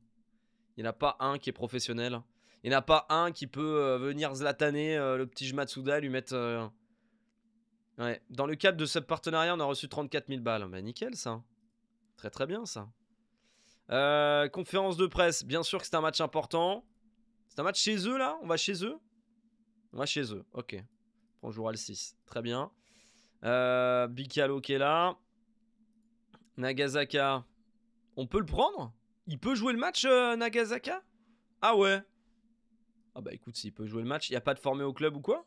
Il n'y en a pas un qui est professionnel. Il n'y en a pas un qui peut euh, venir zlataner euh, le petit Matsuda et lui mettre. Euh, Dans le cadre de ce partenariat, on a reçu 34 000 balles. Bah, nickel, ça. Très, très bien, ça. conférence de presse. Bien sûr que c'est un match important. C'est un match chez eux, là On va chez eux On va chez eux. Ok. Bonjour, jouera le 6. Très bien. Bicalo qui est là. Nagasaka. On peut le prendre Il peut jouer le match, euh, Nagasaka Ah ouais Ah bah écoute, s'il peut jouer le match, il n'y a pas de formé au club ou quoi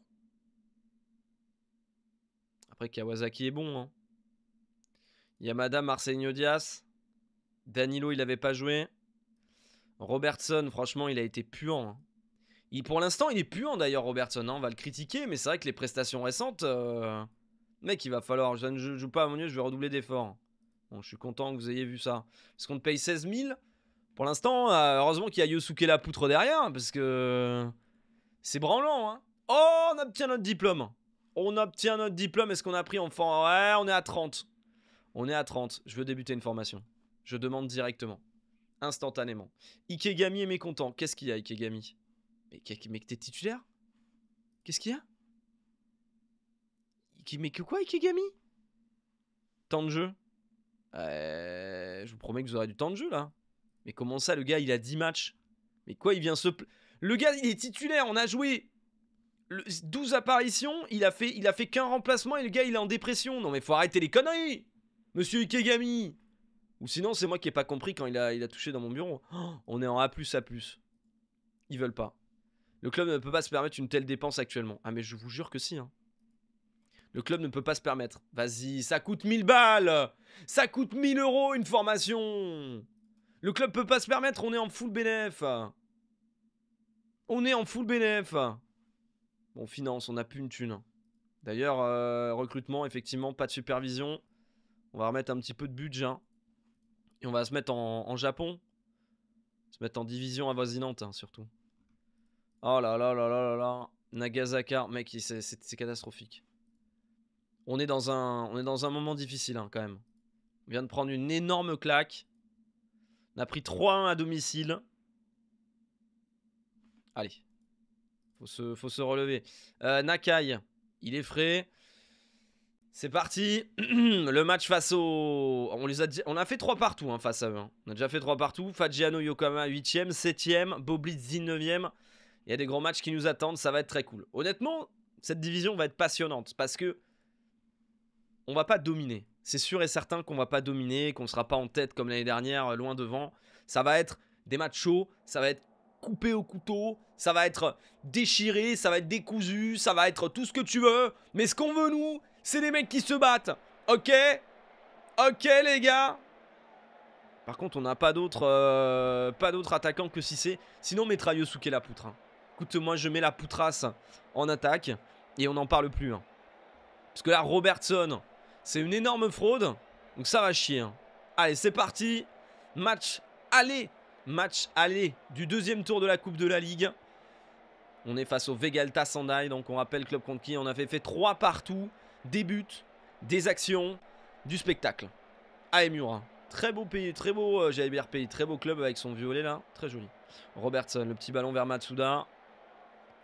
Après, Kawasaki est bon. a hein. Yamada, Arsenio Diaz. Danilo, il n'avait pas joué. Robertson, franchement, il a été puant. Hein. pour l'instant, il est puant d'ailleurs, Robertson. Hein. On va le critiquer, mais c'est vrai que les prestations récentes. Euh, mec, il va falloir. Je ne joue pas à mon mieux, je vais redoubler d'efforts je suis content que vous ayez vu ça. Parce qu'on te paye 16 000. Pour l'instant, euh, heureusement qu'il y a Yosuke la poutre derrière, hein, parce que c'est branlant. Hein. Oh, on obtient notre diplôme. On obtient notre diplôme. Est-ce qu'on a pris en Ouais, on est à 30. On est à 30. Je veux débuter une formation. Je demande directement. Instantanément. Ikegami est mécontent. Qu'est-ce qu'il y a, Ikegami Mais, que t'es titulaire Qu'est-ce qu'il y a Mais que quoi, Ikegami Temps de jeu euh, je vous promets que vous aurez du temps de jeu là. Mais comment ça, le gars, il a 10 matchs Mais quoi, il vient se. Le gars, il est titulaire, on a joué 12 apparitions, il a fait, il a fait qu'un remplacement et le gars, il est en dépression. Non, mais faut arrêter les conneries, monsieur Ikegami Ou sinon, c'est moi qui ai pas compris quand il a, il a touché dans mon bureau. Oh, on est en A, A. Ils veulent pas. Le club ne peut pas se permettre une telle dépense actuellement. Ah, mais je vous jure que si, hein. Le club ne peut pas se permettre. Vas-y, ça coûte 1000 balles Ça coûte 1000 euros une formation Le club peut pas se permettre, on est en full bénéf On est en full bénéf Bon, finance, on n'a plus une thune. D'ailleurs, euh, recrutement, effectivement, pas de supervision. On va remettre un petit peu de budget. Hein. Et on va se mettre en, Japon. Se mettre en division avoisinante, hein, surtout. Oh là là là là là là. Nagasaka, mec, c'est catastrophique on est dans un, on est dans un moment difficile hein, quand même. On vient de prendre une énorme claque. On a pris 3-1 à domicile. Allez. Faut se, faut se relever. Euh, Nakai, il est frais. C'est parti. Le match face au. On, les a, on a fait 3 partout hein, face à eux. Hein. On a déjà fait 3 partout. Fagiano Yokama, 8 e 7ème, Boblitz 19 e Il y a des grands matchs qui nous attendent. Ça va être très cool. Honnêtement, cette division va être passionnante parce que on va pas dominer. C'est sûr et certain qu'on va pas dominer, qu'on sera pas en tête comme l'année dernière, euh, loin devant. Ça va être des matchs chauds, ça va être coupé au couteau, ça va être euh, déchiré, ça va être décousu, ça va être tout ce que tu veux. Mais ce qu'on veut, nous, c'est des mecs qui se battent. Ok Ok, les gars Par contre, on n'a pas d'autres euh, pas d'autres attaquants que si c'est. Sinon, mettra souquet la poutre. Hein. Écoute, moi, je mets la poutrasse en attaque et on n'en parle plus. Hein. Parce que là, Robertson, c'est une énorme fraude. Donc ça va chier. Hein. Allez, c'est parti. Match aller. Match aller du deuxième tour de la Coupe de la Ligue. On est face au Vegalta Sandai. Donc on rappelle club contre qui on avait fait trois partout. Des buts, des actions, du spectacle. Allez Très beau pays, très beau, euh, pays, très beau club avec son violet là, très joli. Robertson, le petit ballon vers Matsuda.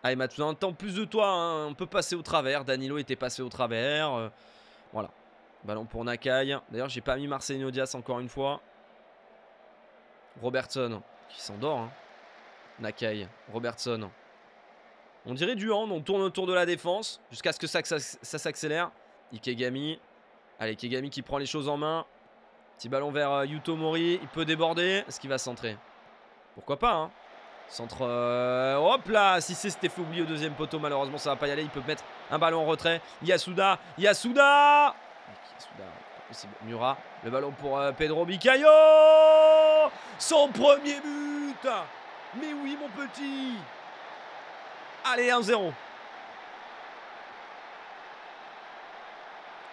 Allez Matsuda, on plus de toi, hein. on peut passer au travers. Danilo était passé au travers. Euh, Ballon pour Nakai. D'ailleurs, j'ai pas mis Marcelino Diaz encore une fois. Robertson qui s'endort. Hein. Nakai, Robertson. On dirait du hand, on tourne autour de la défense jusqu'à ce que ça, s'accélère. Ikegami. Allez, Ikegami qui prend les choses en main. Petit ballon vers euh, Yuto Mori. Il peut déborder. Est-ce qu'il va centrer Pourquoi pas, hein Centre. Euh, hop là Si c'est c'était au deuxième poteau, malheureusement, ça va pas y aller. Il peut mettre un ballon en retrait. Yasuda Yasuda Murat, le ballon pour euh, Pedro Bicayo Son premier but Mais oui, mon petit Allez, 1-0.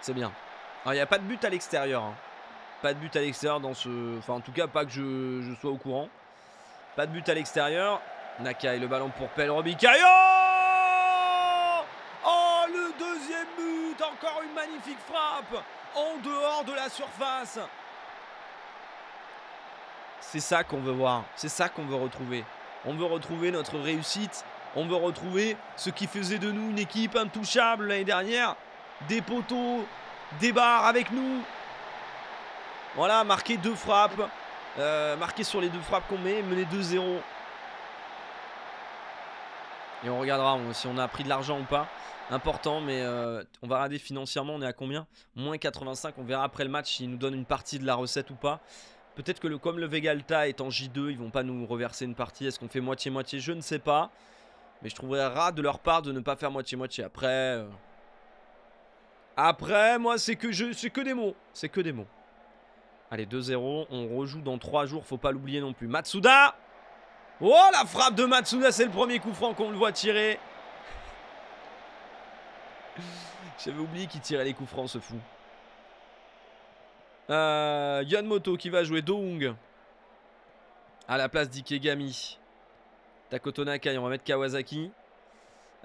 C'est bien. Il ah, n'y a pas de but à l'extérieur. Hein. Pas de but à l'extérieur dans ce... Enfin, en tout cas, pas que je, sois au courant. Pas de but à l'extérieur. Nakai, le ballon pour Pedro Bicayo de la surface. C'est ça qu'on veut voir, c'est ça qu'on veut retrouver. On veut retrouver notre réussite, on veut retrouver ce qui faisait de nous une équipe intouchable l'année dernière. Des poteaux, des barres avec nous. Voilà, marqué deux frappes, euh, Marqué sur les deux frappes qu'on met, Mené 2-0. Et on regardera si on a pris de l'argent ou pas. Important, mais euh, on va regarder financièrement, on est à combien Moins 85, on verra après le match s'il nous donne une partie de la recette ou pas. Peut-être que le, comme le Vegalta est en J2, ils vont pas nous reverser une partie. Est-ce qu'on fait moitié-moitié Je ne sais pas. Mais je trouverais rare de leur part de ne pas faire moitié-moitié. Après... Euh, après, moi, c'est que, c'est que des mots. C'est que des mots. Allez, 2-0. On rejoue dans 3 jours, faut pas l'oublier non plus. Matsuda Oh, la frappe de Matsuda, c'est le premier coup franc qu'on le voit tirer. J'avais oublié qu'il tirait les coups francs, ce fou. Euh, Yanmoto qui va jouer Dong à la place d'Ikegami. Takoto Nakai, on va mettre Kawasaki.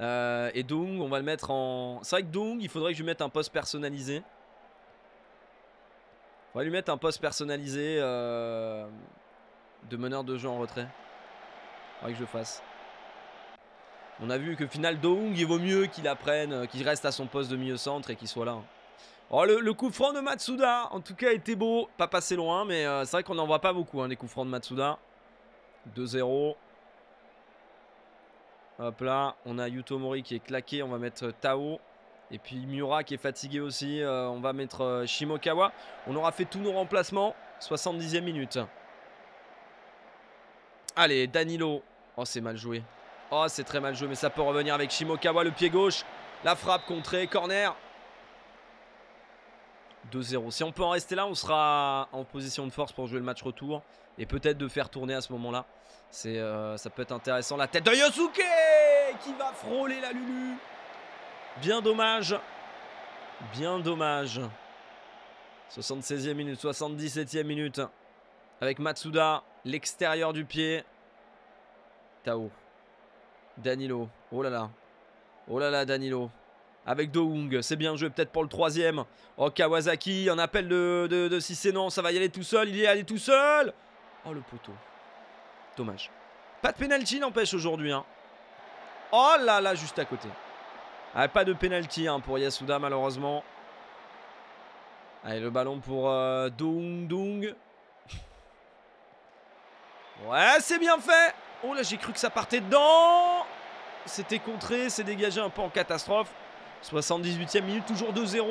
Euh, et Dong. on va le mettre en... C'est vrai que il faudrait que je lui mette un poste personnalisé. On va lui mettre un poste personnalisé euh, de meneur de jeu en retrait. Faudrait que je fasse. On a vu que final Doung, il vaut mieux qu'il apprenne, euh, qu'il reste à son poste de milieu centre et qu'il soit là. Hein. Oh, le, coup franc de Matsuda, en tout cas, était beau. Pas passé loin, mais euh, c'est vrai qu'on n'en voit pas beaucoup, hein, les coups francs de Matsuda. 2-0. Hop là, on a Mori qui est claqué, on va mettre euh, Tao. Et puis Miura qui est fatigué aussi, on va mettre Shimokawa. On aura fait tous nos remplacements, 70e minute. Allez, Danilo Oh, c'est mal joué. Oh, c'est très mal joué, mais ça peut revenir avec Shimokawa, le pied gauche. La frappe contrée, corner. 2-0. Si on peut en rester là, on sera en position de force pour jouer le match retour. Et peut-être de faire tourner à ce moment-là. C'est, euh, ça peut être intéressant. La tête de Yosuke qui va frôler la Lulu. Bien dommage. Bien dommage. 76e minute, 77e minute. Avec Matsuda, l'extérieur du pied. Tao. Danilo. Oh là là. Oh là là, Danilo. Avec Doung, C'est bien joué peut-être pour le troisième. Oh, Kawasaki. Un appel de, de, de Non, ça va y aller tout seul. Il est allé tout seul. Oh, le poteau. Dommage. Pas de pénalty n'empêche aujourd'hui. Hein. Oh là là, juste à côté. Ah, pas de pénalty hein, pour Yasuda malheureusement. Allez, le ballon pour euh, Doung Doung. Ouais, c'est bien fait Oh là, j'ai cru que ça partait dedans C'était contré, c'est dégagé un peu en catastrophe. 78e minute, toujours 2-0.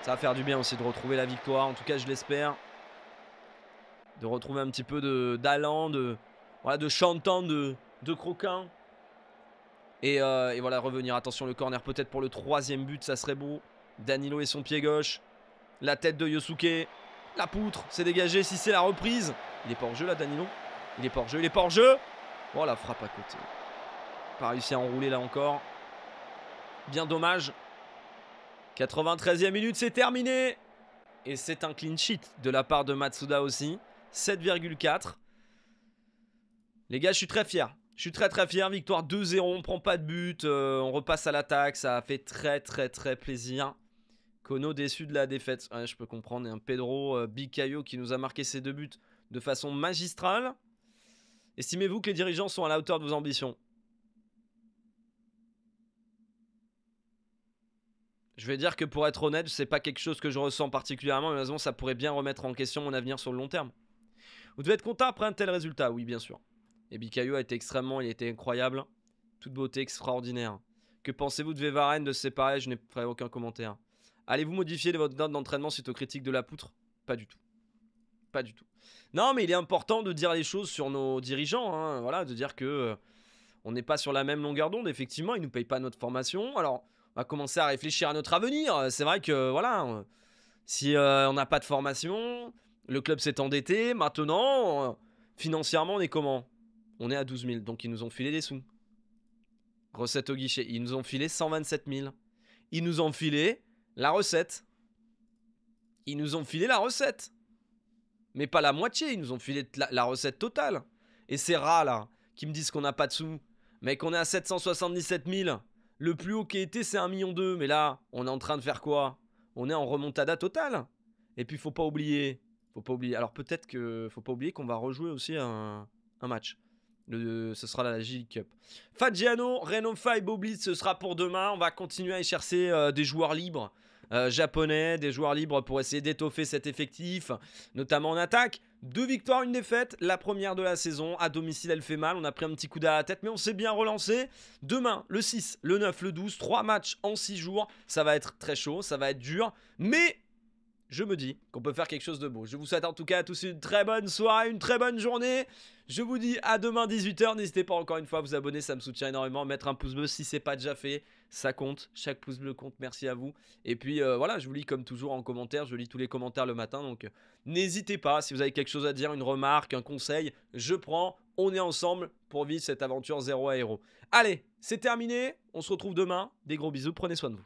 Ça va faire du bien aussi de retrouver la victoire, en tout cas je l'espère. De retrouver un petit peu d'allant, de, voilà, de chantant, de, de euh, Et, voilà, revenir. Attention, le corner peut-être pour le troisième but, ça serait beau. Danilo et son pied gauche. La tête de Yosuke. La poutre, c'est dégagé. Si c'est la reprise, il est pas hors jeu là, Danilo. Il est pas hors jeu, il est pas hors jeu. Oh la frappe à côté. Pas réussi à enrouler là encore. Bien dommage. 93e minute, c'est terminé. Et c'est un clean sheet de la part de Matsuda aussi. 7,4. Les gars, je suis très fier. Je suis très très fier. Victoire 2-0. On prend pas de but. Euh, on repasse à l'attaque. Ça a fait très très très plaisir. Kono déçu de la défaite. je peux comprendre. Et un Pedro euh, Big qui nous a marqué ses deux buts de façon magistrale. Estimez-vous que les dirigeants sont à la hauteur de vos ambitions Je vais dire que pour être honnête, c'est pas quelque chose que je ressens particulièrement, mais malheureusement, ça pourrait bien remettre en question mon avenir sur le long terme. Vous devez être content après un tel résultat, oui, bien sûr. Et a été extrêmement, il était incroyable. Toute beauté extraordinaire. Que pensez-vous de Vévarène de séparer Je n'ai aucun commentaire. Allez-vous modifier votre note d'entraînement suite aux critiques de la poutre Pas du tout pas du tout. Non, mais il est important de dire les choses sur nos dirigeants, hein. voilà, de dire que euh, on n'est pas sur la même longueur d'onde. Effectivement, ils nous payent pas notre formation. Alors, on va commencer à réfléchir à notre avenir. C'est vrai que voilà, si euh, on n'a pas de formation, le club s'est endetté. Maintenant, euh, financièrement, on est comment On est à 12 000, donc ils nous ont filé des sous. Recette au guichet, ils nous ont filé 127 000. Ils nous ont filé la recette. Ils nous ont filé la recette mais pas la moitié. Ils nous ont filé la, recette totale. Et ces rats-là, qui me disent qu'on n'a pas de sous, mais qu'on est à 777 000. Le plus haut qui a été, c'est 1,2 million. Mais là, on est en train de faire quoi On est en remontada totale. Et puis, faut pas oublier. Faut pas oublier. Alors, peut-être que faut pas oublier qu'on va rejouer aussi un, match. ce sera la J Cup. Fagiano, Reno 5, Boblitz, ce sera pour demain. On va continuer à y chercher euh, des joueurs libres. Euh, japonais, des joueurs libres pour essayer d'étoffer cet effectif, notamment en attaque. Deux victoires, une défaite. La première de la saison. À domicile, elle fait mal. On a pris un petit coup à la tête, mais on s'est bien relancé. Demain, le 6, le 9, le 12, trois matchs en six jours. Ça va être très chaud, ça va être dur. Mais je me dis qu'on peut faire quelque chose de beau. Je vous souhaite en tout cas à tous une très bonne soirée, une très bonne journée. Je vous dis à demain 18h. N'hésitez pas encore une fois à vous abonner, ça me soutient énormément. Mettre un pouce bleu si ce c'est pas déjà fait. Ça compte. Chaque pouce bleu compte. Merci à vous. Et puis euh, voilà, je vous lis comme toujours en commentaire. Je lis tous les commentaires le matin. Donc euh, n'hésitez pas si vous avez quelque chose à dire, une remarque, un conseil. Je prends. On est ensemble pour vivre cette aventure zéro à héros. Allez, c'est terminé. On se retrouve demain. Des gros bisous. Prenez soin de vous.